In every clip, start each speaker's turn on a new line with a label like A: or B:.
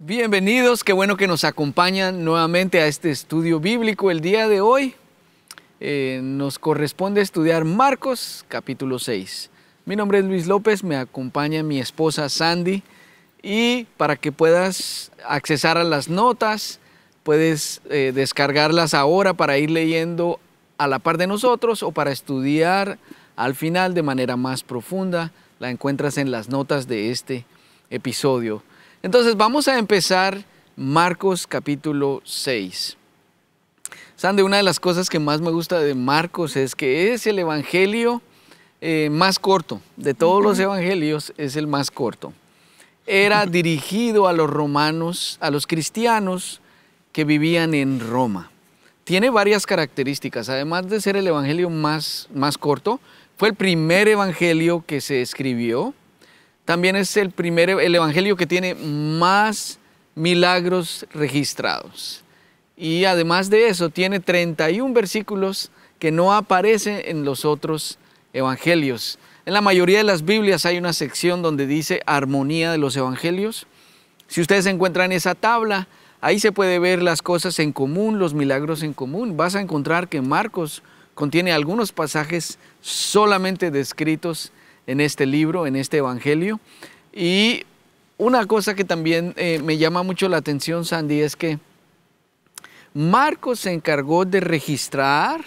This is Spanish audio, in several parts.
A: Bienvenidos, qué bueno que nos acompañan nuevamente a este estudio bíblico. El día de hoy eh, nos corresponde estudiar Marcos capítulo 6. Mi nombre es Luis López, me acompaña mi esposa Sandy y para que puedas accesar a las notas, puedes eh, descargarlas ahora para ir leyendo a la par de nosotros o para estudiar al final de manera más profunda. La encuentras en las notas de este episodio. Entonces vamos a empezar Marcos capítulo 6. Sande, una de las cosas que más me gusta de Marcos es que es el evangelio eh, más corto. De todos los evangelios es el más corto. Era dirigido a los romanos, a los cristianos que vivían en Roma. Tiene varias características. Además de ser el evangelio más, más corto, fue el primer evangelio que se escribió también es el primer evangelio que tiene más milagros registrados. Y además de eso, tiene 31 versículos que no aparecen en los otros evangelios. En la mayoría de las Biblias hay una sección donde dice armonía de los evangelios. Si ustedes encuentran esa tabla, ahí se puede ver las cosas en común, los milagros en común. Vas a encontrar que Marcos contiene algunos pasajes solamente descritos en este libro, en este Evangelio. Y una cosa que también eh, me llama mucho la atención, Sandy, es que Marcos se encargó de registrar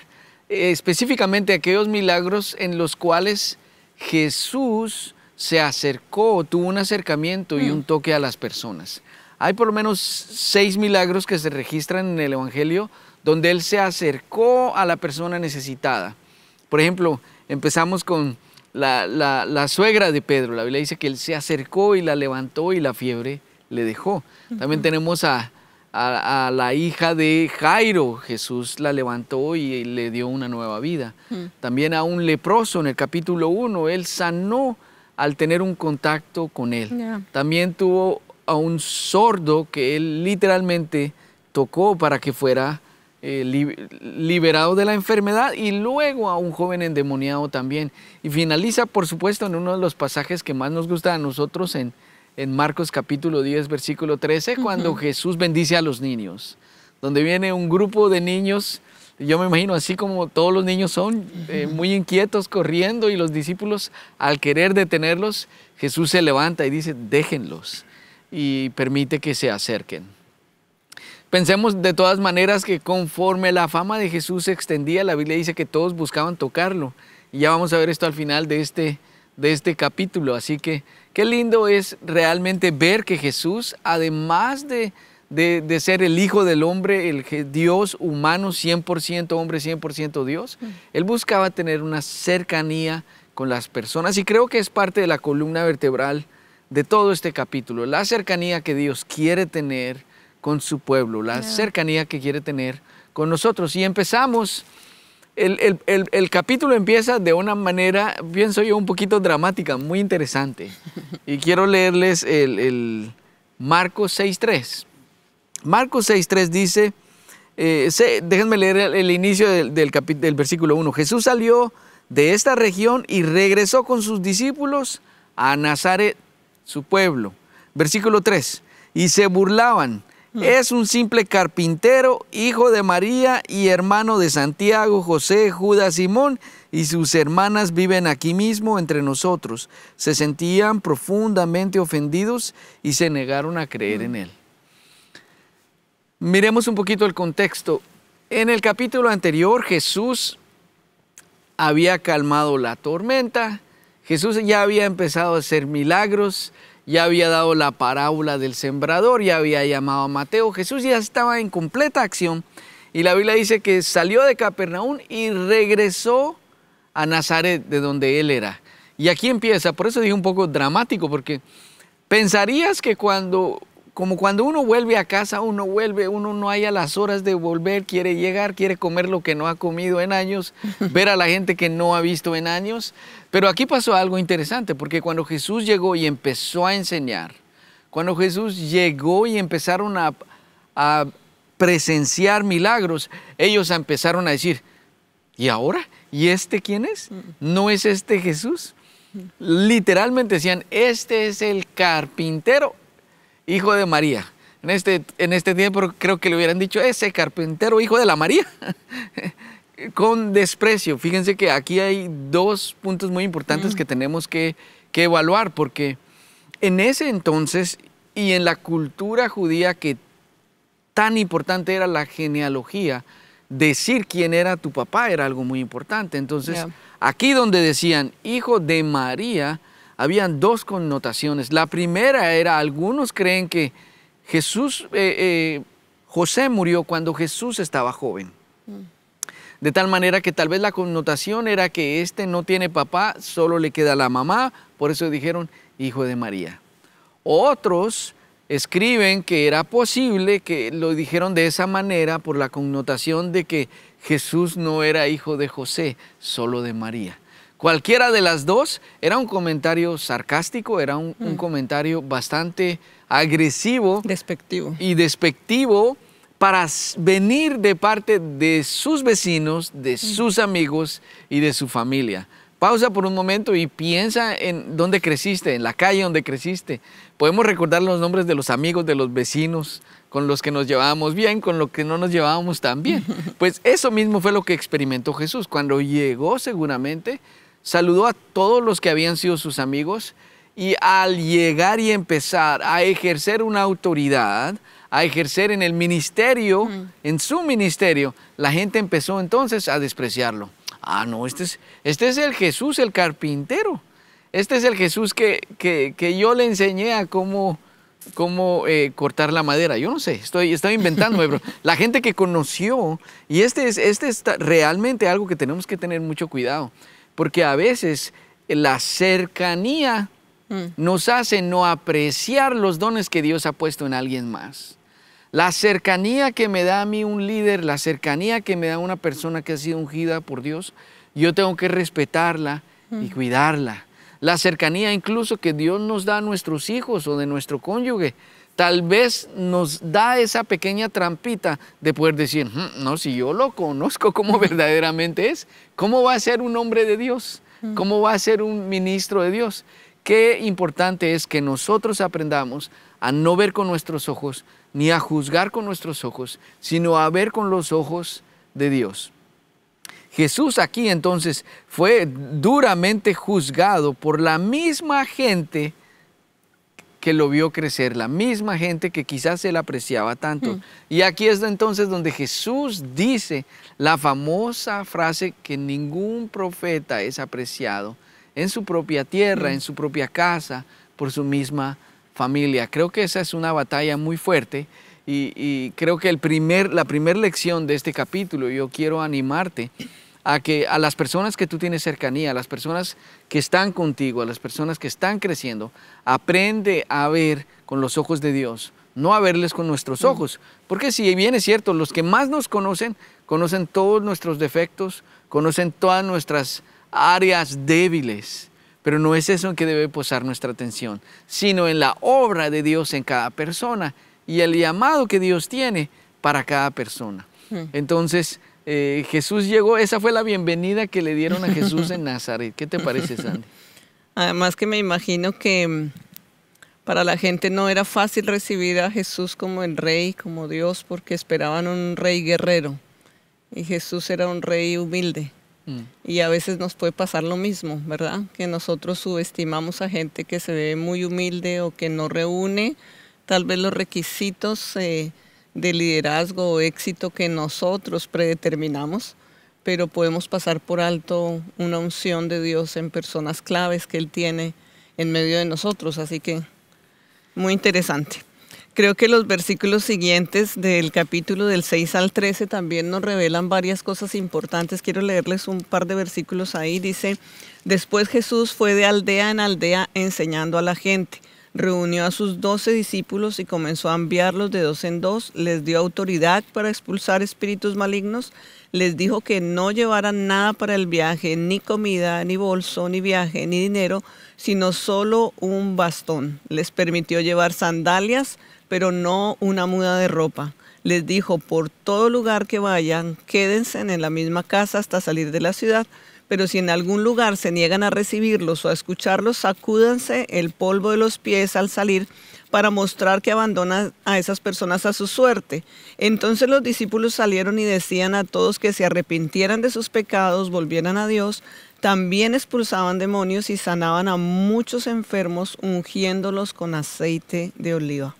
A: eh, específicamente aquellos milagros en los cuales Jesús se acercó, tuvo un acercamiento y mm. un toque a las personas. Hay por lo menos seis milagros que se registran en el Evangelio donde Él se acercó a la persona necesitada. Por ejemplo, empezamos con la, suegra de Pedro, la Biblia dice que él se acercó y la levantó y la fiebre le dejó. También tenemos a, la hija de Jairo, Jesús la levantó y le dio una nueva vida. También a un leproso en el capítulo 1, él sanó al tener un contacto con él. También tuvo a un sordo que él literalmente tocó para que fuera eh, liberado de la enfermedad y luego a un joven endemoniado también. Y finaliza, por supuesto, en uno de los pasajes que más nos gusta a nosotros en, Marcos capítulo 10, versículo 13, cuando Jesús bendice a los niños, donde viene un grupo de niños yo me imagino, así como todos los niños son eh, muy inquietos, corriendo, y los discípulos, al querer detenerlos, Jesús se levanta y dice, déjenlos, y permite que se acerquen. Pensemos de todas maneras que conforme la fama de Jesús se extendía, la Biblia dice que todos buscaban tocarlo. Y ya vamos a ver esto al final de este, de este capítulo. Así que qué lindo es realmente ver que Jesús, además de, ser el Hijo del Hombre, el Dios humano, 100% hombre, 100% Dios, mm. él buscaba tener una cercanía con las personas. Y creo que es parte de la columna vertebral de todo este capítulo, la cercanía que Dios quiere tener con su pueblo, la cercanía que quiere tener con nosotros. Y empezamos, el, capítulo empieza de una manera, pienso yo, un poquito dramática, muy interesante. Y quiero leerles el, Marcos 6.3. Marcos 6.3 dice, eh, déjenme leer el, inicio del, del, del versículo 1. Jesús salió de esta región y regresó con sus discípulos a Nazaret, su pueblo. Versículo 3. Y se burlaban es un simple carpintero, hijo de María y hermano de Santiago, José, Judas, Simón, y sus hermanas viven aquí mismo entre nosotros. Se sentían profundamente ofendidos y se negaron a creer en él. Miremos un poquito el contexto. En el capítulo anterior, Jesús había calmado la tormenta, Jesús ya había empezado a hacer milagros, ya había dado la parábola del sembrador, ya había llamado a Mateo. Jesús ya estaba en completa acción y la Biblia dice que salió de Capernaum y regresó a Nazaret, de donde él era. Y aquí empieza, por eso dije un poco dramático, porque pensarías que cuando, como cuando uno vuelve a casa, uno vuelve, uno no haya las horas de volver, quiere llegar, quiere comer lo que no ha comido en años, ver a la gente que no ha visto en años, pero aquí pasó algo interesante, porque cuando Jesús llegó y empezó a enseñar, cuando Jesús llegó y empezaron a, presenciar milagros, ellos empezaron a decir, ¿y ahora? ¿Y este quién es? Mm. ¿No es este Jesús? Literalmente decían, este es el carpintero, hijo de María. En este, en este tiempo creo que le hubieran dicho, ese carpintero, hijo de la María. con desprecio. Fíjense que aquí hay dos puntos muy importantes mm. que tenemos que, evaluar, porque en ese entonces y en la cultura judía que tan importante era la genealogía, decir quién era tu papá era algo muy importante. Entonces, aquí donde decían hijo de María, habían dos connotaciones. La primera era, algunos creen que Jesús, eh, eh, José murió cuando Jesús estaba joven. De tal manera que tal vez la connotación era que este no tiene papá, solo le queda la mamá, por eso dijeron hijo de María. Otros escriben que era posible que lo dijeron de esa manera por la connotación de que Jesús no era hijo de José, solo de María. Cualquiera de las dos era un comentario sarcástico, era un, mm. comentario bastante agresivo. Despectivo. Y despectivo para venir de parte de sus vecinos, de sus amigos y de su familia. Pausa por un momento y piensa en dónde creciste, en la calle donde creciste. Podemos recordar los nombres de los amigos, de los vecinos, con los que nos llevábamos bien, con los que no nos llevábamos tan bien. Pues eso mismo fue lo que experimentó Jesús. Cuando llegó seguramente, saludó a todos los que habían sido sus amigos y al llegar y empezar a ejercer una autoridad, a ejercer en el ministerio, en su ministerio, la gente empezó entonces a despreciarlo. Ah, no, este es, este es el Jesús, el carpintero. Este es el Jesús que, que, yo le enseñé a cómo, cómo eh, cortar la madera. Yo no sé, estoy, estoy inventando, La gente que conoció, y este es, este realmente algo que tenemos que tener mucho cuidado, porque a veces la cercanía mm. nos hace no apreciar los dones que Dios ha puesto en alguien más. La cercanía que me da a mí un líder, la cercanía que me da una persona que ha sido ungida por Dios, yo tengo que respetarla y mm. cuidarla. La cercanía incluso que Dios nos da a nuestros hijos o de nuestro cónyuge, tal vez nos da esa pequeña trampita de poder decir, mm, no, si yo lo conozco como verdaderamente es, ¿cómo va a ser un hombre de Dios? Mm. ¿Cómo va a ser un ministro de Dios? Qué importante es que nosotros aprendamos a no ver con nuestros ojos, ni a juzgar con nuestros ojos, sino a ver con los ojos de Dios. Jesús aquí entonces fue duramente juzgado por la misma gente que lo vio crecer, la misma gente que quizás él apreciaba tanto. Hmm. Y aquí es entonces donde Jesús dice la famosa frase que ningún profeta es apreciado en su propia tierra, hmm. en su propia casa, por su misma Creo que esa es una batalla muy fuerte y, creo que el primer, la primera lección de este capítulo, yo quiero animarte a que a las personas que tú tienes cercanía, a las personas que están contigo, a las personas que están creciendo, aprende a ver con los ojos de Dios, no a verles con nuestros ojos. Porque si bien es cierto, los que más nos conocen, conocen todos nuestros defectos, conocen todas nuestras áreas débiles. Pero no es eso en que debe posar nuestra atención, sino en la obra de Dios en cada persona y el llamado que Dios tiene para cada persona. Hmm. Entonces, eh, Jesús llegó, esa fue la bienvenida que le dieron a Jesús en Nazaret. ¿Qué te parece,
B: Sandy? Además que me imagino que mm, para la gente no era fácil recibir a Jesús como el rey, como Dios, porque esperaban un rey guerrero. Y Jesús era un rey humilde. Mm. Y a veces nos puede pasar lo mismo, ¿verdad? Que nosotros subestimamos a gente que se ve muy humilde o que no reúne tal vez los requisitos eh, de liderazgo o éxito que nosotros predeterminamos, pero podemos pasar por alto una unción de Dios en personas claves que Él tiene en medio de nosotros. Así que muy interesante. Creo que los versículos siguientes del capítulo del 6 al 13 también nos revelan varias cosas importantes. Quiero leerles un par de versículos ahí. Dice, después Jesús fue de aldea en aldea enseñando a la gente. Reunió a sus doce discípulos y comenzó a enviarlos de dos en dos. Les dio autoridad para expulsar espíritus malignos. Les dijo que no llevaran nada para el viaje, ni comida, ni bolso, ni viaje, ni dinero, sino solo un bastón. Les permitió llevar sandalias pero no una muda de ropa. Les dijo, por todo lugar que vayan, quédense en la misma casa hasta salir de la ciudad, pero si en algún lugar se niegan a recibirlos o a escucharlos, sacúdanse el polvo de los pies al salir para mostrar que abandonan a esas personas a su suerte. Entonces los discípulos salieron y decían a todos que se arrepintieran de sus pecados, volvieran a Dios. También expulsaban demonios y sanaban a muchos enfermos ungiéndolos con aceite de oliva.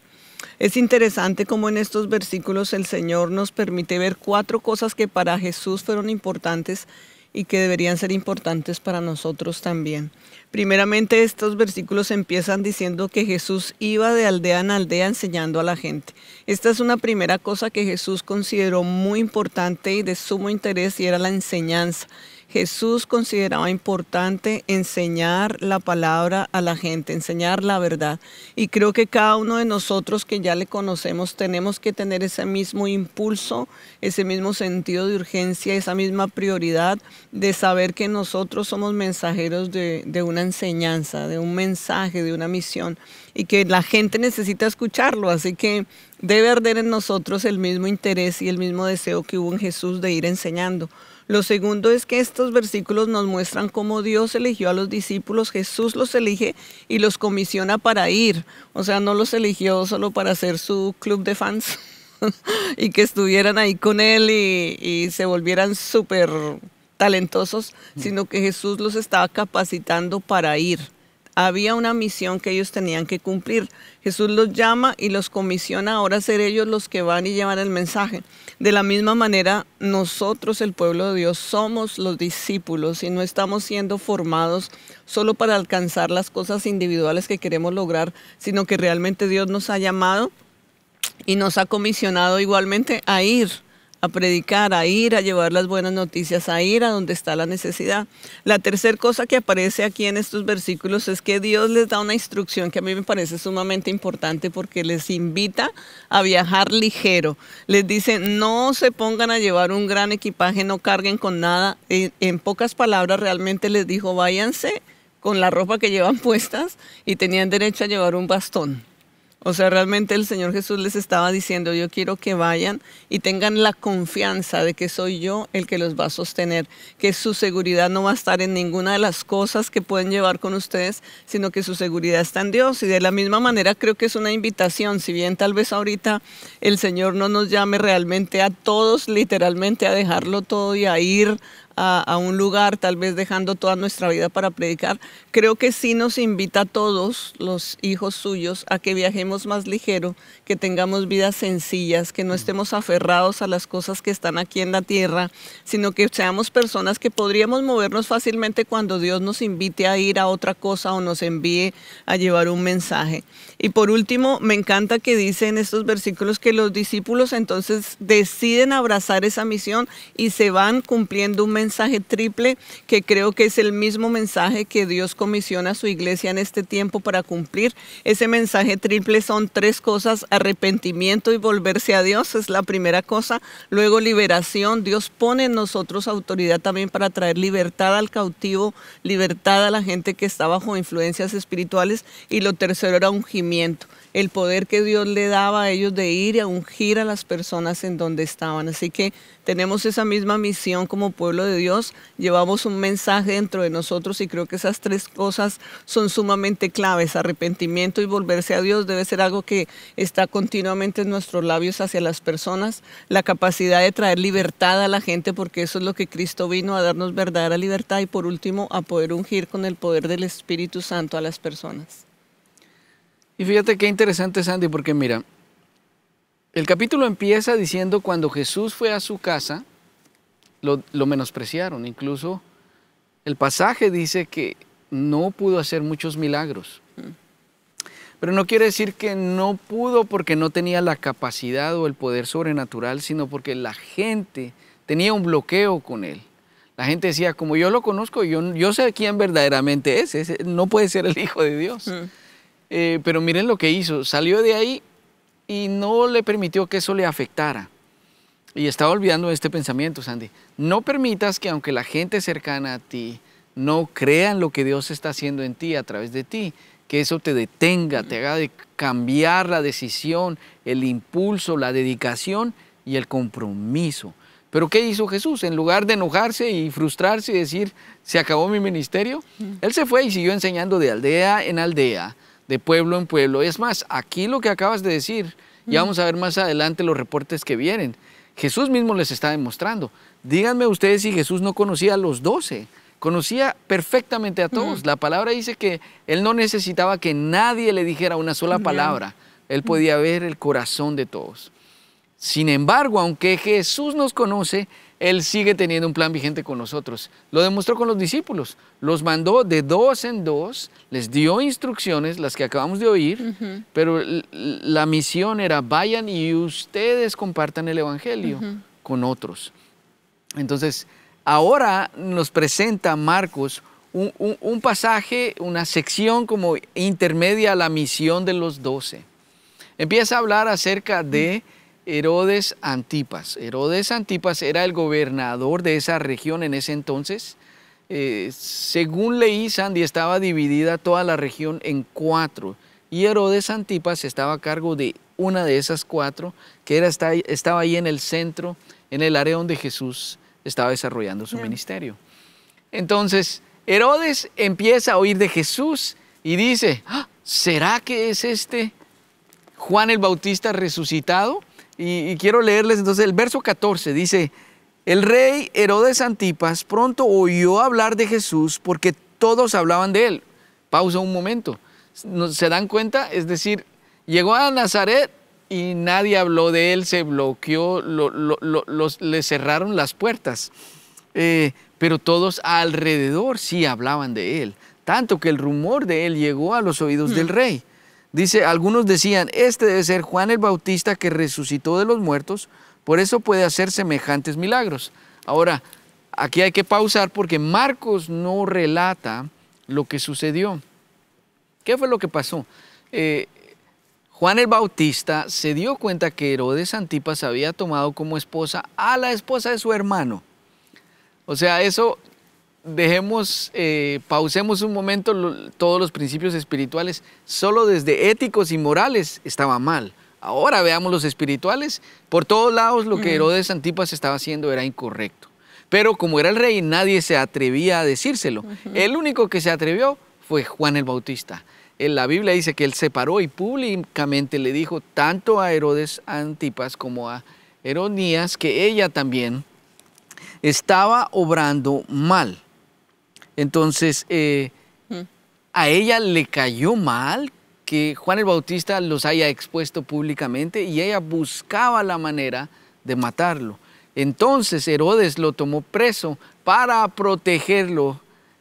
B: Es interesante cómo en estos versículos el Señor nos permite ver cuatro cosas que para Jesús fueron importantes y que deberían ser importantes para nosotros también. Primeramente, estos versículos empiezan diciendo que Jesús iba de aldea en aldea enseñando a la gente. Esta es una primera cosa que Jesús consideró muy importante y de sumo interés y era la enseñanza. Jesús consideraba importante enseñar la palabra a la gente, enseñar la verdad. Y creo que cada uno de nosotros que ya le conocemos tenemos que tener ese mismo impulso, ese mismo sentido de urgencia, esa misma prioridad de saber que nosotros somos mensajeros de, una enseñanza, de un mensaje, de una misión y que la gente necesita escucharlo. Así que debe arder en nosotros el mismo interés y el mismo deseo que hubo en Jesús de ir enseñando. Lo segundo es que estos versículos nos muestran cómo Dios eligió a los discípulos, Jesús los elige y los comisiona para ir. O sea, no los eligió solo para hacer su club de fans y que estuvieran ahí con él y, y se volvieran súper talentosos, mm. sino que Jesús los estaba capacitando para ir había una misión que ellos tenían que cumplir. Jesús los llama y los comisiona ahora a ser ellos los que van y llevan el mensaje. De la misma manera, nosotros, el pueblo de Dios, somos los discípulos y no estamos siendo formados solo para alcanzar las cosas individuales que queremos lograr, sino que realmente Dios nos ha llamado y nos ha comisionado igualmente a ir a predicar, a ir, a llevar las buenas noticias, a ir a donde está la necesidad. La tercera cosa que aparece aquí en estos versículos es que Dios les da una instrucción que a mí me parece sumamente importante porque les invita a viajar ligero. Les dice, no se pongan a llevar un gran equipaje, no carguen con nada. En, eh, en pocas palabras realmente les dijo, váyanse con la ropa que llevan puestas y tenían derecho a llevar un bastón. O sea, realmente el Señor Jesús les estaba diciendo, yo quiero que vayan y tengan la confianza de que soy yo el que los va a sostener, que su seguridad no va a estar en ninguna de las cosas que pueden llevar con ustedes, sino que su seguridad está en Dios. Y de la misma manera creo que es una invitación, si bien tal vez ahorita el Señor no nos llame realmente a todos literalmente a dejarlo todo y a ir a, un lugar, tal vez dejando toda nuestra vida para predicar, creo que sí nos invita a todos los hijos suyos a que viajemos más ligero, que tengamos vidas sencillas, que no mm. estemos aferrados a las cosas que están aquí en la tierra, sino que seamos personas que podríamos movernos fácilmente cuando Dios nos invite a ir a otra cosa o nos envíe a llevar un mensaje. Y por último, me encanta que dice en estos versículos que los discípulos entonces deciden abrazar esa misión y se van cumpliendo un mensaje mensaje triple que creo que es el mismo mensaje que Dios comisiona a su iglesia en este tiempo para cumplir. Ese mensaje triple son tres cosas, arrepentimiento y volverse a Dios es la primera cosa, luego liberación, Dios pone en nosotros autoridad también para traer libertad al cautivo, libertad a la gente que está bajo influencias espirituales y lo tercero era ungimiento el poder que Dios le daba a ellos de ir y a ungir a las personas en donde estaban. Así que tenemos esa misma misión como pueblo de Dios, llevamos un mensaje dentro de nosotros y creo que esas tres cosas son sumamente claves. Arrepentimiento y volverse a Dios debe ser algo que está continuamente en nuestros labios hacia las personas, la capacidad de traer libertad a la gente porque eso es lo que Cristo vino a darnos verdadera libertad y por último a poder ungir con el poder del Espíritu Santo a las personas. Y fíjate qué interesante, Sandy, porque
A: mira, el capítulo empieza diciendo cuando Jesús fue a su casa, lo, menospreciaron. Incluso el pasaje dice que no pudo hacer muchos milagros. Pero no quiere decir que no pudo porque no tenía la capacidad o el poder sobrenatural, sino porque la gente tenía un bloqueo con él. La gente decía, como yo lo conozco, yo, yo sé quién verdaderamente es, no puede ser el Hijo de Dios. Mm. Eh, pero miren lo que hizo, salió de ahí y no le permitió que eso le afectara. Y estaba olvidando este pensamiento, Sandy. No permitas que aunque la gente cercana a ti no crea en lo que Dios está haciendo en ti, a través de ti, que eso te detenga, te haga cambiar la decisión, el impulso, la dedicación y el compromiso. Pero ¿qué hizo Jesús? En lugar de enojarse y frustrarse y decir, se acabó mi ministerio, Él se fue y siguió enseñando de aldea en aldea, de pueblo en pueblo. Es más, aquí lo que acabas de decir, y vamos a ver más adelante los reportes que vienen. Jesús mismo les está demostrando. Díganme ustedes si Jesús no conocía a los doce. Conocía perfectamente a todos. La palabra dice que él no necesitaba que nadie le dijera una sola palabra. Él podía ver el corazón de todos. Sin embargo, aunque Jesús nos conoce, Él sigue teniendo un plan vigente con nosotros. Lo demostró con los discípulos. Los mandó de dos en dos, les dio instrucciones, las que acabamos de oír, pero la misión era vayan y ustedes compartan el Evangelio con otros. Entonces, ahora nos presenta Marcos un, pasaje, una sección como intermedia a la misión de los doce. Empieza a hablar acerca de... Herodes Antipas. Herodes Antipas era el gobernador de esa región en ese entonces. Eh, según leí, Sandy estaba dividida toda la región en cuatro y Herodes Antipas estaba a cargo de una de esas cuatro que era, estaba ahí en el centro, en el área donde Jesús estaba desarrollando su ministerio. Entonces, Herodes empieza a oír de Jesús y dice, ah, ¿será que es este Juan el Bautista resucitado? Y, quiero leerles entonces el verso 14, dice, el rey Herodes Antipas pronto oyó hablar de Jesús porque todos hablaban de él. Pausa un momento. ¿Se dan cuenta? Es decir, llegó a Nazaret y nadie habló de él, se bloqueó, le cerraron las puertas. Eh, pero todos alrededor sí hablaban de él, tanto que el rumor de él llegó a los oídos del mm. rey. Dice, algunos decían, este debe ser Juan el Bautista que resucitó de los muertos, por eso puede hacer semejantes milagros. Ahora, aquí hay que pausar porque Marcos no relata lo que sucedió. ¿Qué fue lo que pasó? Eh, Juan el Bautista se dio cuenta que Herodes Antipas había tomado como esposa a la esposa de su hermano. O sea, eso dejemos, eh, pausemos un momento todos los principios espirituales, solo desde éticos y morales estaba mal. Ahora veamos los espirituales, por todos lados lo que Herodes Antipas estaba haciendo era incorrecto. Pero como era el rey, nadie se atrevía a decírselo. El único que se atrevió fue Juan el Bautista. En la Biblia dice que él se paró y públicamente le dijo tanto a Herodes Antipas como a Herodías que ella también estaba obrando mal. Entonces, eh, mm. a ella le cayó mal que Juan el Bautista los haya expuesto públicamente y ella buscaba la manera de matarlo. Entonces Herodes lo tomó preso para protegerlo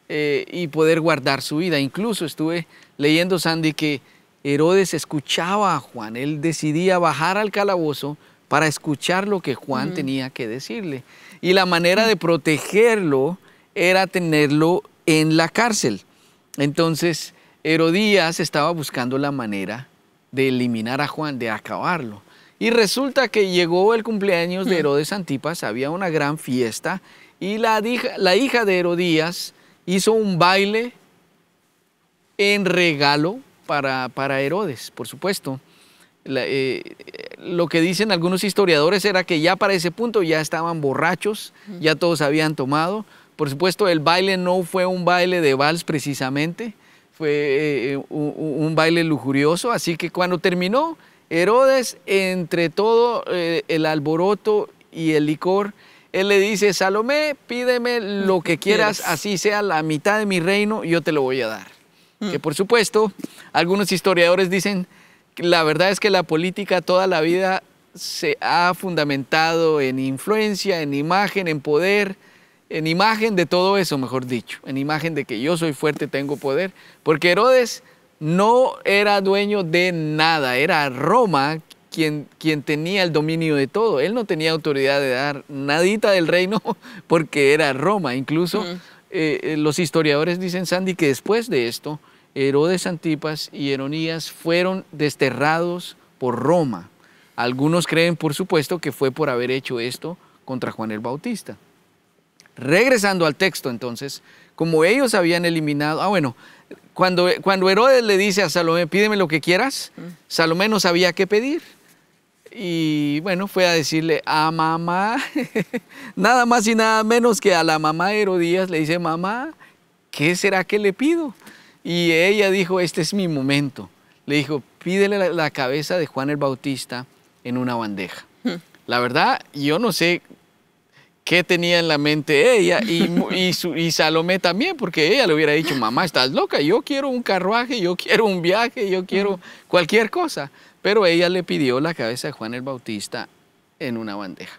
A: eh, y poder guardar su vida. Incluso estuve leyendo, Sandy, que Herodes escuchaba a Juan. Él decidía bajar al calabozo para escuchar lo que Juan tenía que decirle. Y la manera de protegerlo era tenerlo en la cárcel. Entonces, Herodías estaba buscando la manera de eliminar a Juan, de acabarlo. Y resulta que llegó el cumpleaños de mm. Herodes Antipas, había una gran fiesta y la hija, de Herodías hizo un baile en regalo para, Herodes, por supuesto. Eh, lo que dicen algunos historiadores era que ya para ese punto ya estaban borrachos, ya todos habían tomado, por supuesto, el baile no fue un baile de vals precisamente, fue eh, eh, un, baile lujurioso, así que cuando terminó, Herodes, entre todo eh, el alboroto y el licor, él le dice, Salomé, pídeme lo que quieras, así sea la mitad de mi reino, yo te lo voy a dar. Que por supuesto, algunos historiadores dicen, que la verdad es que la política toda la vida se ha fundamentado en influencia, en imagen, en poder, en imagen de todo eso, mejor dicho, en imagen de que yo soy fuerte, tengo poder, porque Herodes no era dueño de nada, era Roma quien, quien tenía el dominio de todo. Él no tenía autoridad de dar nadita del reino porque era Roma. Incluso eh, eh, los historiadores dicen, Sandy, que después de esto, Herodes Antipas y Heronías fueron desterrados por Roma. Algunos creen, por supuesto, que fue por haber hecho esto contra Juan el Bautista. Regresando al texto entonces, como ellos habían eliminado, ah bueno, cuando, cuando Herodes le dice a Salomé, pídeme lo que quieras, mm. Salomé no sabía qué pedir. Y bueno, fue a decirle a mamá, nada más y nada menos que a la mamá de Herodías le dice, mamá, ¿qué será que le pido? Y ella dijo, este es mi momento. Le dijo, pídele la cabeza de Juan el Bautista en una bandeja. Mm. La verdad, yo no sé qué tenía en la mente ella y, Salomé también, porque ella le hubiera dicho, mamá, estás loca, yo quiero un carruaje, yo quiero un viaje, yo quiero cualquier cosa. Pero ella le pidió la cabeza de Juan el Bautista en una bandeja.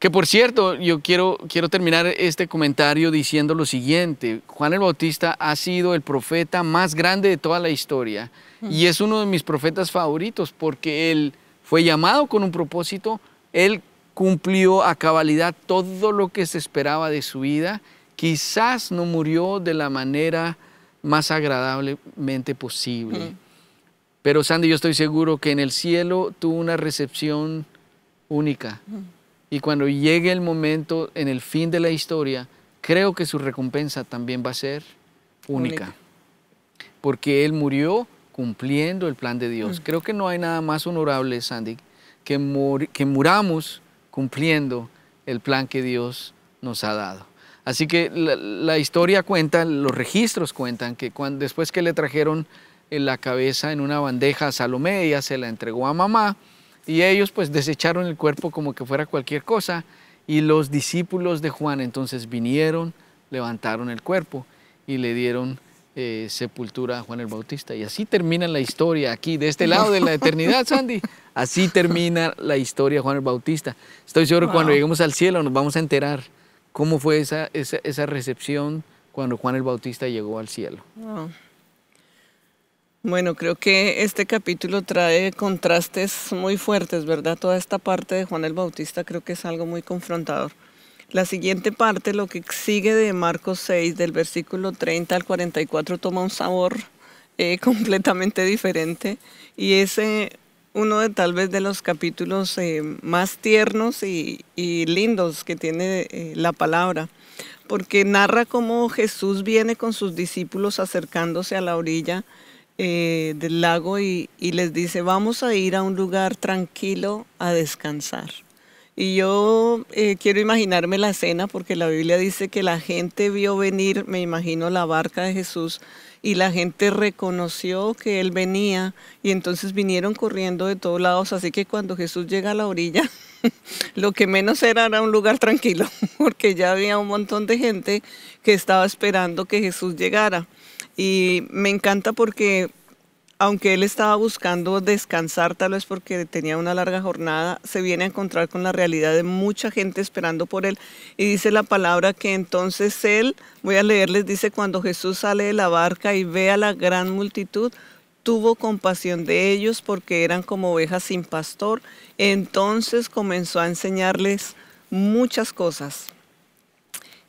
A: Que por cierto, yo quiero, quiero terminar este comentario diciendo lo siguiente. Juan el Bautista ha sido el profeta más grande de toda la historia y mm. es uno de mis profetas favoritos porque él fue llamado con un propósito, él cumplió a cabalidad todo lo que se esperaba de su vida, quizás no murió de la manera más agradablemente posible. Pero Sandy, yo estoy seguro que en el cielo tuvo una recepción única. Y cuando llegue el momento, en el fin de la historia, creo que su recompensa también va a ser única. Porque Él murió cumpliendo el plan de Dios. Creo que no hay nada más honorable, Sandy, que, que muramos cumpliendo el plan que Dios nos ha dado. Así que la, historia cuenta, los registros cuentan que después que le trajeron eh, la cabeza en una bandeja a Salomé, ella se la entregó a mamá y ellos pues desecharon el cuerpo como que fuera cualquier cosa y los discípulos de Juan entonces vinieron, levantaron el cuerpo y le dieron eh, sepultura a Juan el Bautista. Y así termina la historia aquí, de este lado de la eternidad, Sandy. Así termina la historia Juan el Bautista. Estoy seguro que cuando lleguemos al cielo nos vamos a enterar cómo fue esa, esa, recepción cuando Juan el Bautista llegó al cielo.
B: Bueno, creo que este capítulo trae contrastes muy fuertes, ¿verdad? Toda esta parte de Juan el Bautista creo que es algo muy confrontador. La siguiente parte, lo que sigue de Marcos 6, del versículo 30 al 44, toma un sabor eh, completamente diferente y es uno de tal vez de los capítulos eh, más tiernos y, lindos que tiene eh, la palabra, porque narra cómo Jesús viene con sus discípulos acercándose a la orilla del lago y les dice, vamos a ir a un lugar tranquilo a descansar. Y yo eh, quiero imaginarme la escena porque la Biblia dice que la gente vio venir, me imagino, la barca de Jesús y la gente reconoció que él venía y entonces vinieron corriendo de todos lados. Así que cuando Jesús llega a la orilla, lo que menos era era un lugar tranquilo porque ya había un montón de gente que estaba esperando que Jesús llegara. Y me encanta porque aunque él estaba buscando descansar tal vez porque tenía una larga jornada, se viene a encontrar con la realidad de mucha gente esperando por él. Y dice la palabra que entonces él, voy a leerles, dice, cuando Jesús sale de la barca y ve a la gran multitud, tuvo compasión de ellos porque eran como ovejas sin pastor. Entonces comenzó a enseñarles muchas cosas.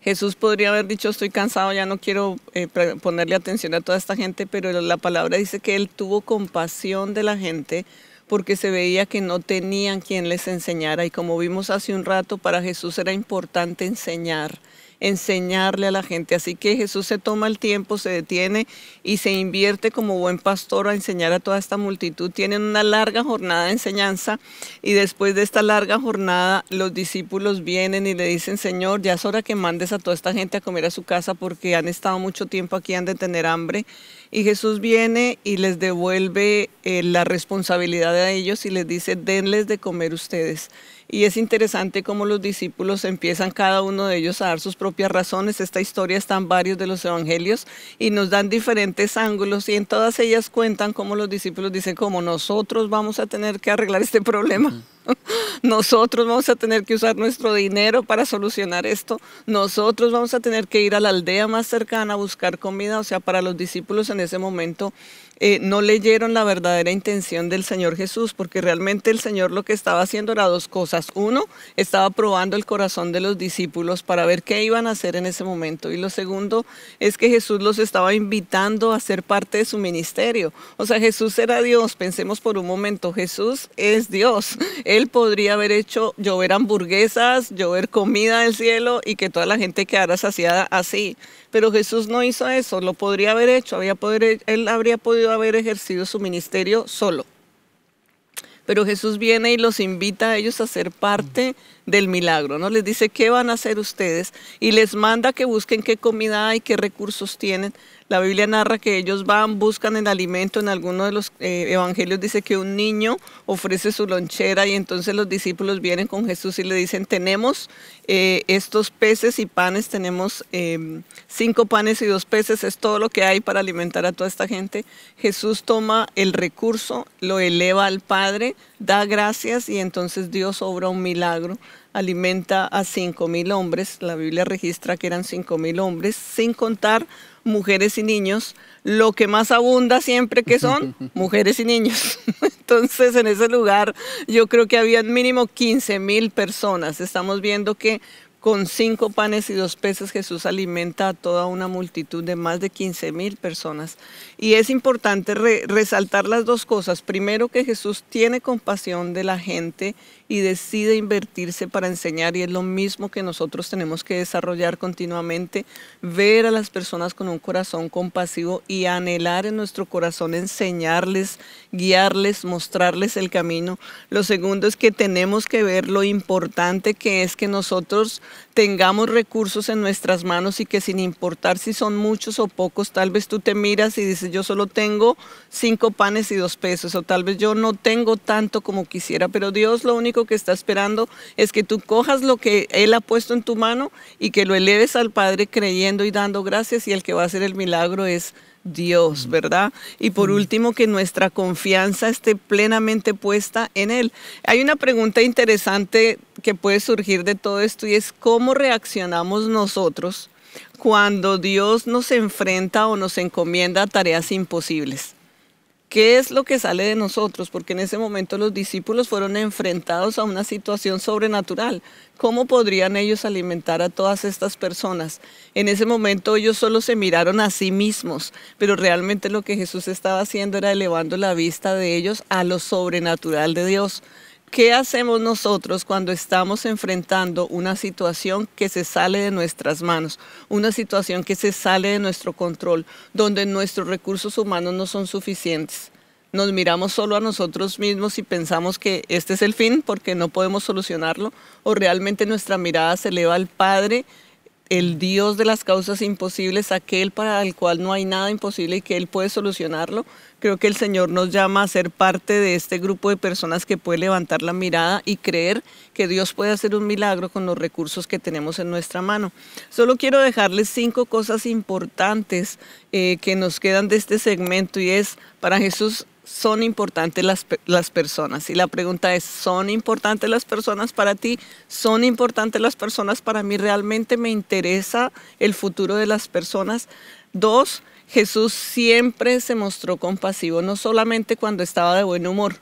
B: Jesús podría haber dicho, estoy cansado, ya no quiero eh, ponerle atención a toda esta gente, pero la palabra dice que él tuvo compasión de la gente porque se veía que no tenían quien les enseñara. Y como vimos hace un rato, para Jesús era importante enseñar enseñarle a la gente. Así que Jesús se toma el tiempo, se detiene y se invierte como buen pastor a enseñar a toda esta multitud. Tienen una larga jornada de enseñanza y después de esta larga jornada los discípulos vienen y le dicen, Señor, ya es hora que mandes a toda esta gente a comer a su casa porque han estado mucho tiempo aquí, han de tener hambre. Y Jesús viene y les devuelve eh, la responsabilidad a ellos y les dice, denles de comer ustedes. Y es interesante cómo los discípulos empiezan cada uno de ellos a dar sus propias razones. Esta historia está en varios de los evangelios y nos dan diferentes ángulos y en todas ellas cuentan cómo los discípulos dicen, como nosotros vamos a tener que arreglar este problema. Nosotros vamos a tener que usar nuestro dinero para solucionar esto. Nosotros vamos a tener que ir a la aldea más cercana a buscar comida. O sea, para los discípulos en ese momento eh, no leyeron la verdadera intención del Señor Jesús, porque realmente el Señor lo que estaba haciendo era dos cosas. Uno, estaba probando el corazón de los discípulos para ver qué iban a hacer en ese momento. Y lo segundo es que Jesús los estaba invitando a ser parte de su ministerio. O sea, Jesús era Dios, pensemos por un momento, Jesús es Dios. Él podría haber hecho llover hamburguesas, llover comida del cielo y que toda la gente quedara saciada así. Pero Jesús no hizo eso, lo podría haber hecho, había poder, él habría podido haber ejercido su ministerio solo. Pero Jesús viene y los invita a ellos a ser parte del milagro, ¿no? Les dice qué van a hacer ustedes y les manda que busquen qué comida hay, qué recursos tienen. La Biblia narra que ellos van, buscan el alimento. En alguno de los eh, evangelios dice que un niño ofrece su lonchera y entonces los discípulos vienen con Jesús y le dicen, tenemos eh, estos peces y panes, tenemos em, cinco panes y dos peces, es todo lo que hay para alimentar a toda esta gente. Jesús toma el recurso, lo eleva al Padre, da gracias y entonces Dios obra un milagro alimenta a 5.000 hombres, la Biblia registra que eran 5.000 hombres, sin contar mujeres y niños, lo que más abunda siempre que son mujeres y niños. Entonces en ese lugar yo creo que había mínimo 15 mil personas. Estamos viendo que con cinco panes y dos peces Jesús alimenta a toda una multitud de más de 15 mil personas. Y es importante resaltar las dos cosas. Primero que Jesús tiene compasión de la gente y decide invertirse para enseñar y es lo mismo que nosotros tenemos que desarrollar continuamente, ver a las personas con un corazón compasivo y anhelar en nuestro corazón enseñarles, guiarles, mostrarles el camino. Lo segundo es que tenemos que ver lo importante que es que nosotros tengamos recursos en nuestras manos y que sin importar si son muchos o pocos, tal vez tú te miras y dices, yo solo tengo cinco panes y dos pesos, o tal vez yo no tengo tanto como quisiera, pero Dios lo único que está esperando es que tú cojas lo que Él ha puesto en tu mano y que lo eleves al Padre creyendo y dando gracias y el que va a hacer el milagro es Dios, ¿verdad? Y por último, que nuestra confianza esté plenamente puesta en Él. Hay una pregunta interesante que puede surgir de todo esto y es cómo reaccionamos nosotros cuando Dios nos enfrenta o nos encomienda tareas imposibles. ¿Qué es lo que sale de nosotros? Porque en ese momento los discípulos fueron enfrentados a una situación sobrenatural. ¿Cómo podrían ellos alimentar a todas estas personas? En ese momento ellos solo se miraron a sí mismos, pero realmente lo que Jesús estaba haciendo era elevando la vista de ellos a lo sobrenatural de Dios. ¿Qué hacemos nosotros cuando estamos enfrentando una situación que se sale de nuestras manos, una situación que se sale de nuestro control, donde nuestros recursos humanos no son suficientes? Nos miramos solo a nosotros mismos y pensamos que este es el fin porque no podemos solucionarlo, o realmente nuestra mirada se eleva al Padre el Dios de las causas imposibles, aquel para el cual no hay nada imposible y que Él puede solucionarlo. Creo que el Señor nos llama a ser parte de este grupo de personas que puede levantar la mirada y creer que Dios puede hacer un milagro con los recursos que tenemos en nuestra mano. Solo quiero dejarles cinco cosas importantes eh, que nos quedan de este segmento y es, para Jesús son importantes las, las, personas. Y la pregunta es, ¿son importantes las personas para ti? ¿Son importantes las personas para mí? ¿Realmente me interesa el futuro de las personas? Dos, Jesús siempre se mostró compasivo, no solamente cuando estaba de buen humor.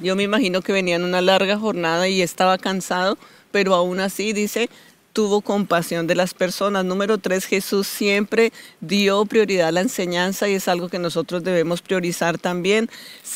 B: Yo me imagino que venía en una larga jornada y estaba cansado, pero aún así dice, tuvo compasión de las personas. Número tres, Jesús siempre dio prioridad a la enseñanza y es algo que nosotros debemos priorizar también.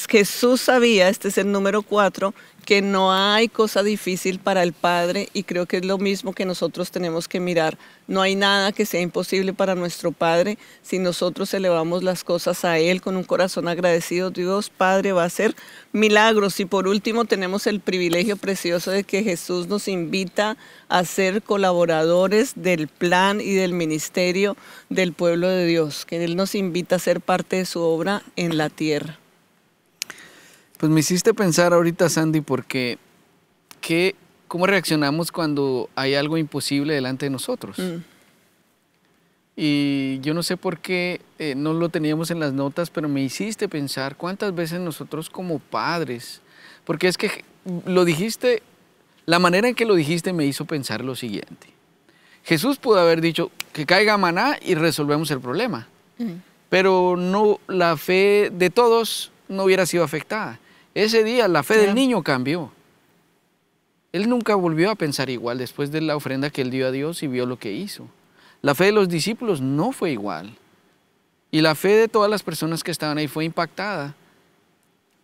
B: Jesús sabía, este es el número cuatro, que no hay cosa difícil para el Padre y creo que es lo mismo que nosotros tenemos que mirar. No hay nada que sea imposible para nuestro Padre. Si nosotros elevamos las cosas a Él con un corazón agradecido, Dios Padre va a hacer milagros. Y por último tenemos el privilegio precioso de que Jesús nos invita a ser colaboradores del plan y del ministerio del pueblo de Dios, que Él nos invita a ser parte de su obra en la tierra.
A: Pues me hiciste pensar ahorita, Sandy, porque ¿qué, ¿cómo reaccionamos cuando hay algo imposible delante de nosotros? Mm. Y yo no sé por qué eh, no lo teníamos en las notas, pero me hiciste pensar cuántas veces nosotros como padres, porque es que lo dijiste, la manera en que lo dijiste me hizo pensar lo siguiente. Jesús pudo haber dicho que caiga maná y resolvemos el problema, mm. pero no la fe de todos no hubiera sido afectada. Ese día la fe del niño cambió. Él nunca volvió a pensar igual después de la ofrenda que él dio a Dios y vio lo que hizo. La fe de los discípulos no fue igual. Y la fe de todas las personas que estaban ahí fue impactada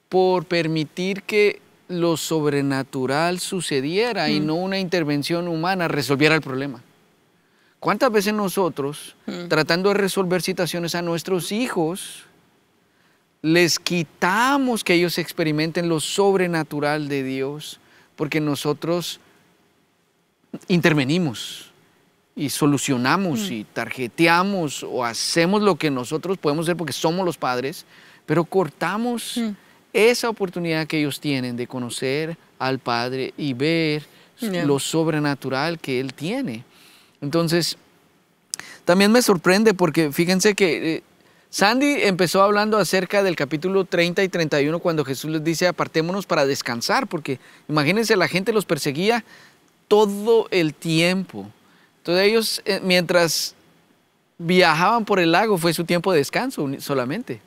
A: por permitir que lo sobrenatural sucediera y mm. no una intervención humana resolviera el problema. ¿Cuántas veces nosotros, mm. tratando de resolver situaciones a nuestros hijos, les quitamos que ellos experimenten lo sobrenatural de Dios, porque nosotros intervenimos y solucionamos mm. y tarjeteamos o hacemos lo que nosotros podemos hacer porque somos los padres, pero cortamos mm. esa oportunidad que ellos tienen de conocer al Padre y ver lo sobrenatural que Él tiene. Entonces, también me sorprende porque fíjense que eh, Sandy empezó hablando acerca del capítulo 30 y 31 cuando Jesús les dice apartémonos para descansar, porque imagínense, la gente los perseguía todo el tiempo. Entonces ellos, eh, mientras viajaban por el lago, fue su tiempo de descanso solamente.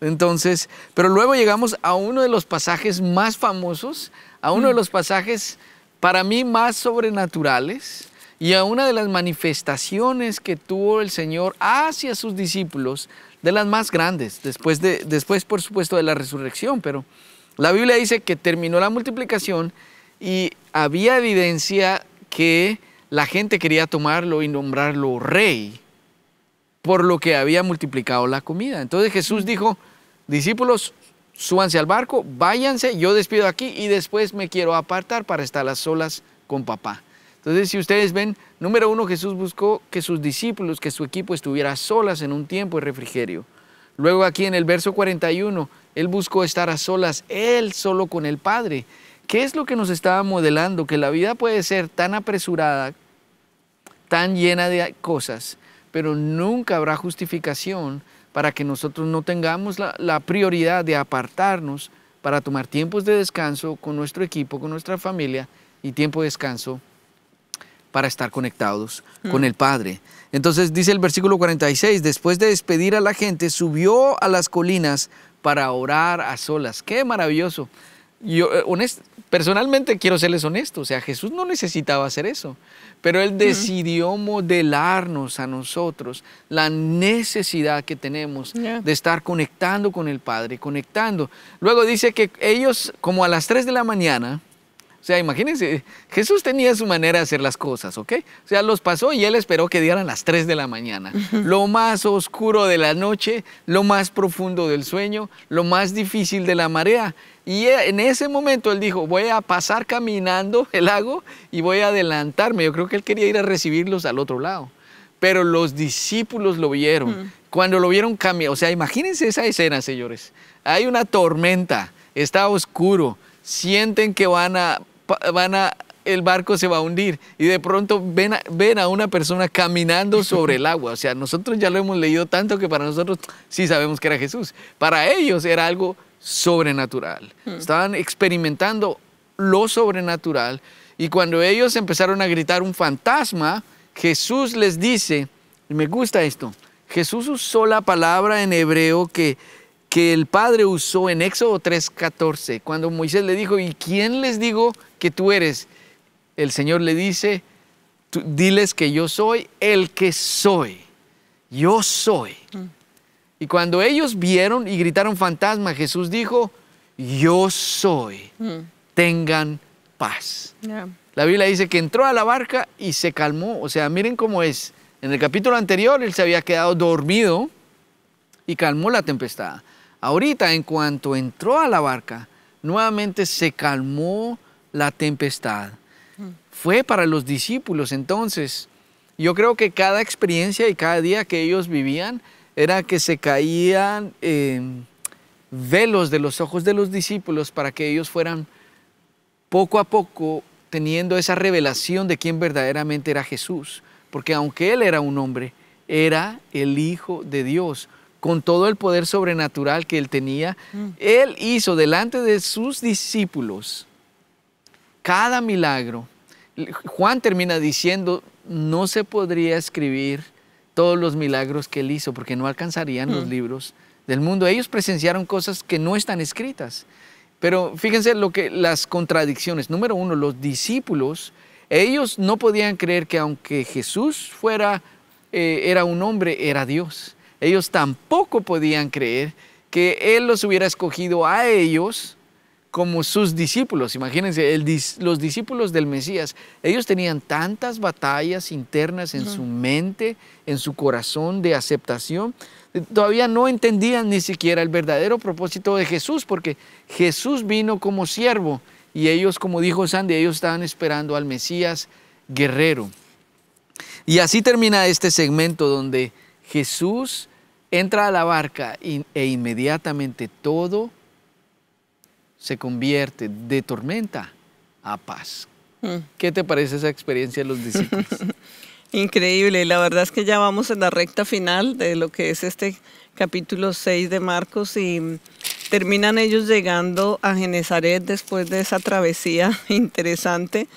A: Entonces, pero luego llegamos a uno de los pasajes más famosos, a uno de mm. los pasajes para mí más sobrenaturales y a una de las manifestaciones que tuvo el Señor hacia sus discípulos de las más grandes, después, de, después por supuesto de la resurrección, pero la Biblia dice que terminó la multiplicación y había evidencia que la gente quería tomarlo y nombrarlo rey por lo que había multiplicado la comida. Entonces Jesús dijo, discípulos, súbanse al barco, váyanse, yo despido aquí y después me quiero apartar para estar a las solas con papá. Entonces, si ustedes ven, número uno, Jesús buscó que sus discípulos, que su equipo estuviera solas en un tiempo de refrigerio. Luego aquí en el verso 41, Él buscó estar a solas, Él solo con el Padre. ¿Qué es lo que nos estaba modelando? Que la vida puede ser tan apresurada, tan llena de cosas, pero nunca habrá justificación para que nosotros no tengamos la, prioridad de apartarnos para tomar tiempos de descanso con nuestro equipo, con nuestra familia y tiempo de descanso para estar conectados mm. con el Padre. Entonces dice el versículo 46, después de despedir a la gente, subió a las colinas para orar a solas. ¡Qué maravilloso! Yo, eh, personalmente quiero serles honesto, o sea, Jesús no necesitaba hacer eso, pero Él mm. decidió modelarnos a nosotros la necesidad que tenemos de estar conectando con el Padre, conectando. Luego dice que ellos, como a las 3 de la mañana, o sea, imagínense, Jesús tenía su manera de hacer las cosas, ¿ok? O sea, los pasó y él esperó que dieran las 3 de la mañana. Lo más oscuro de la noche, lo más profundo del sueño, lo más difícil de la marea. Y e, en ese momento él dijo, voy a pasar caminando el lago y voy a adelantarme. Yo creo que él quería ir a recibirlos al otro lado. Pero los discípulos lo vieron. Cuando lo vieron caminar, o sea, imagínense esa escena, señores. Hay una tormenta, está oscuro, sienten que van a van a, el barco se va a hundir. Y de pronto ven a, ven a una persona caminando sobre el agua. O sea, nosotros ya lo hemos leído tanto que para nosotros sí sabemos que era Jesús. Para ellos era algo sobrenatural. Hmm. Estaban experimentando lo sobrenatural. Y cuando ellos empezaron a gritar un fantasma, Jesús les dice, me gusta esto, Jesús usó la palabra en hebreo que, que el Padre usó en Éxodo 3:14, cuando Moisés le dijo, ¿y quién les digo que tú eres? El Señor le dice, tú, diles que yo soy el que soy. Yo soy. Mm. Y cuando ellos vieron y gritaron fantasma, Jesús dijo, yo soy. Mm. Tengan paz. La Biblia dice que entró a la barca y se calmó. O sea, miren cómo es. En el capítulo anterior él se había quedado dormido y calmó la tempestad. Ahorita, en cuanto entró a la barca, nuevamente se calmó la tempestad. Mm. Fue para los discípulos entonces. Yo creo que cada experiencia y cada día que ellos vivían era que se caían eh, velos de los ojos de los discípulos para que ellos fueran poco a poco teniendo esa revelación de quién verdaderamente era Jesús. Porque aunque él era un hombre, era el Hijo de Dios. Con todo el poder sobrenatural que él tenía, mm. él hizo delante de sus discípulos cada milagro. Juan termina diciendo, no se podría escribir todos los milagros que él hizo porque no alcanzarían los mm. libros del mundo. Ellos presenciaron cosas que no están escritas. Pero fíjense lo que las contradicciones. Número uno, los discípulos, ellos no podían creer que aunque Jesús fuera eh, era un hombre, era Dios. Ellos tampoco podían creer que él los hubiera escogido a ellos como sus discípulos. Imagínense, los discípulos del Mesías, ellos tenían tantas batallas internas en su mente, en su corazón de aceptación. Eh, todavía no entendían ni siquiera el verdadero propósito de Jesús, porque Jesús vino como siervo y ellos, como dijo Sandy, ellos estaban esperando al Mesías guerrero. Y así termina este segmento donde Jesús entra a la barca e inmediatamente todo se convierte de tormenta
B: a paz. Mm. ¿Qué te parece esa experiencia de los discípulos? Increíble, la verdad es que ya vamos en la recta final de lo que es este capítulo 6 de Marcos y terminan ellos llegando a Genezaret después de esa travesía interesante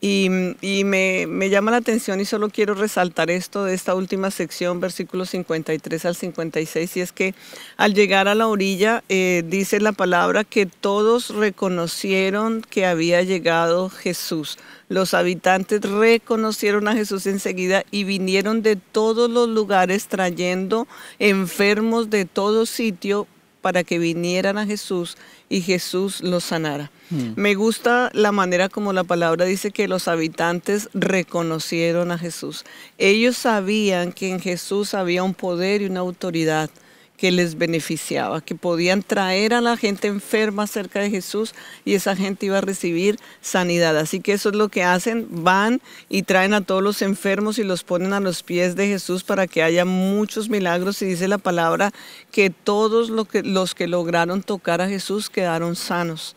B: y, me, llama la atención y solo quiero resaltar esto de esta última sección, versículos 53 al 56, y es que al llegar a la orilla eh, dice la palabra que todos reconocieron que había llegado Jesús. Los habitantes reconocieron a Jesús enseguida y vinieron de todos los lugares trayendo enfermos de todo sitio para que vinieran a Jesús y Jesús los sanara. Mm. Me gusta la manera como la palabra dice que los habitantes reconocieron a Jesús. Ellos sabían que en Jesús había un poder y una autoridad que les beneficiaba, que podían traer a la gente enferma cerca de Jesús y esa gente iba a recibir sanidad. Así que eso es lo que hacen, van y traen a todos los enfermos y los ponen a los pies de Jesús para que haya muchos milagros. Y dice la palabra que todos los que lograron tocar a Jesús quedaron sanos.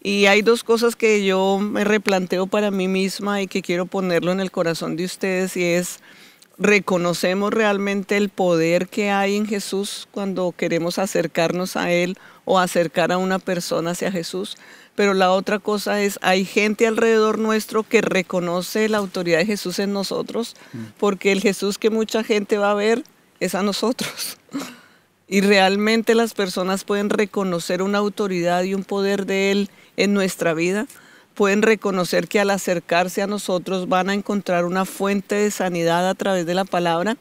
B: Y hay dos cosas que yo me replanteo para mí misma y que quiero ponerlo en el corazón de ustedes y es reconocemos realmente el poder que hay en Jesús cuando queremos acercarnos a Él o acercar a una persona hacia Jesús. Pero la otra cosa es, hay gente alrededor nuestro que reconoce la autoridad de Jesús en nosotros, mm. porque el Jesús que mucha gente va a ver es a nosotros. Y realmente las personas pueden reconocer una autoridad y un poder de Él en nuestra vida pueden reconocer que al acercarse a nosotros van a encontrar una fuente de sanidad a través de la palabra.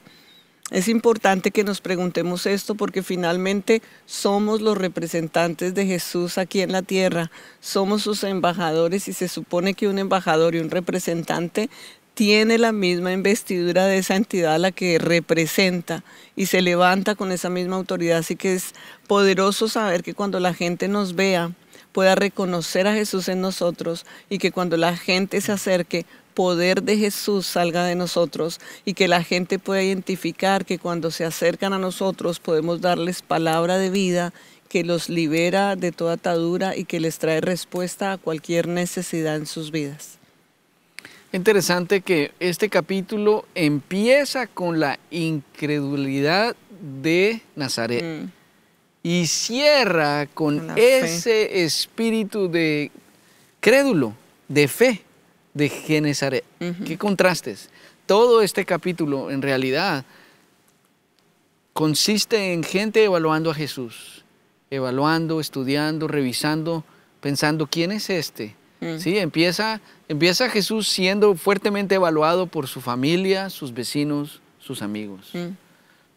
B: Es importante que nos preguntemos esto porque finalmente somos los representantes de Jesús aquí en la tierra, somos sus embajadores y se supone que un embajador y un representante tiene la misma investidura de esa entidad a la que representa y se levanta con esa misma autoridad. Así que es poderoso saber que cuando la gente nos vea, pueda reconocer a Jesús en nosotros y que cuando la gente se acerque, poder de Jesús salga de nosotros y que la gente pueda identificar que cuando se acercan a nosotros podemos darles palabra de vida que los libera de toda atadura y que les trae respuesta a cualquier necesidad en sus vidas. Interesante que este capítulo
A: empieza con la incredulidad de Nazaret. Mm y cierra con ese espíritu de crédulo, de fe de Genezaret. Qué contrastes. Todo este capítulo en realidad consiste en gente evaluando a Jesús, evaluando, estudiando, revisando, pensando quién es este. Mm. Empieza, empieza Jesús siendo fuertemente evaluado por su familia, sus vecinos, sus amigos. Mm.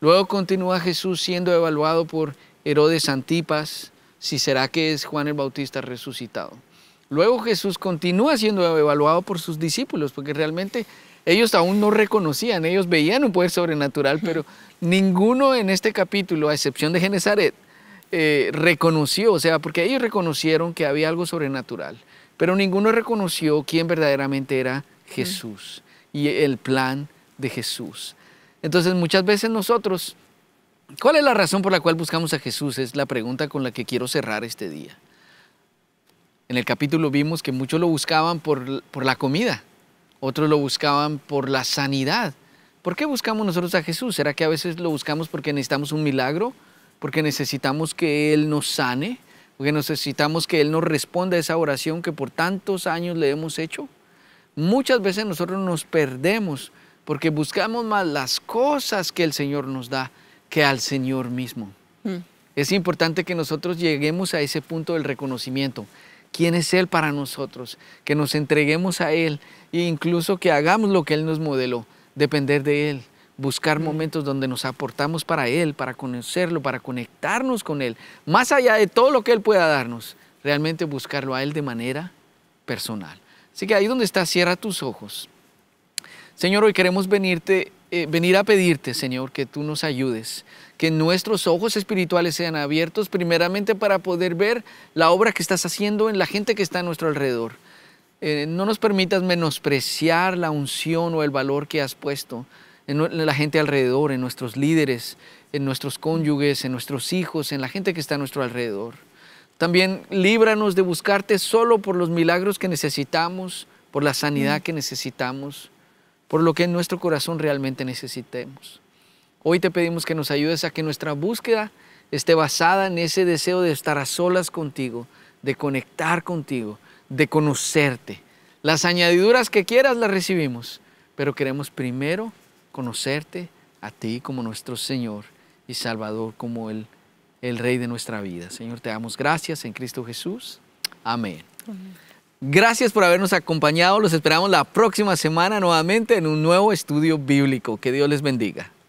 A: Luego continúa Jesús siendo evaluado por Herodes Antipas, si será que es Juan el Bautista resucitado. Luego Jesús continúa siendo evaluado por sus discípulos, porque realmente ellos aún no reconocían, ellos veían un poder sobrenatural, pero ninguno en este capítulo, a excepción de Genezaret, eh, reconoció, o sea, porque ellos reconocieron que había algo sobrenatural, pero ninguno reconoció quién verdaderamente era Jesús y el plan de Jesús. Entonces muchas veces nosotros ¿Cuál es la razón por la cual buscamos a Jesús? Es la pregunta con la que quiero cerrar este día. En el capítulo vimos que muchos lo buscaban por, por la comida, otros lo buscaban por la sanidad. ¿Por qué buscamos nosotros a Jesús? ¿Será que a veces lo buscamos porque necesitamos un milagro? ¿Porque necesitamos que Él nos sane? ¿Porque necesitamos que Él nos responda a esa oración que por tantos años le hemos hecho? Muchas veces nosotros nos perdemos porque buscamos más las cosas que el Señor nos da que al Señor mismo. Mm. Es importante que nosotros lleguemos a ese punto del reconocimiento. ¿Quién es Él para nosotros? Que nos entreguemos a Él e incluso que hagamos lo que Él nos modeló, depender de Él, buscar mm. momentos donde nos aportamos para Él, para conocerlo, para conectarnos con Él, más allá de todo lo que Él pueda darnos, realmente buscarlo a Él de manera personal. Así que ahí donde está, cierra tus ojos. Señor, hoy queremos venirte, eh, venir a pedirte, Señor, que tú nos ayudes, que nuestros ojos espirituales sean abiertos primeramente para poder ver la obra que estás haciendo en la gente que está a nuestro alrededor. Eh, no nos permitas menospreciar la unción o el valor que has puesto en la gente alrededor, en nuestros líderes, en nuestros cónyuges, en nuestros hijos, en la gente que está a nuestro alrededor. También líbranos de buscarte solo por los milagros que necesitamos, por la sanidad mm. que necesitamos, por lo que en nuestro corazón realmente necesitemos. Hoy te pedimos que nos ayudes a que nuestra búsqueda esté basada en ese deseo de estar a solas contigo, de conectar contigo, de conocerte. Las añadiduras que quieras las recibimos, pero queremos primero conocerte a ti como nuestro Señor y Salvador, como el, el Rey de nuestra vida. Señor, te damos gracias en Cristo Jesús. Amén. Gracias por habernos acompañado. Los esperamos la próxima semana nuevamente en un nuevo estudio bíblico. Que Dios les bendiga.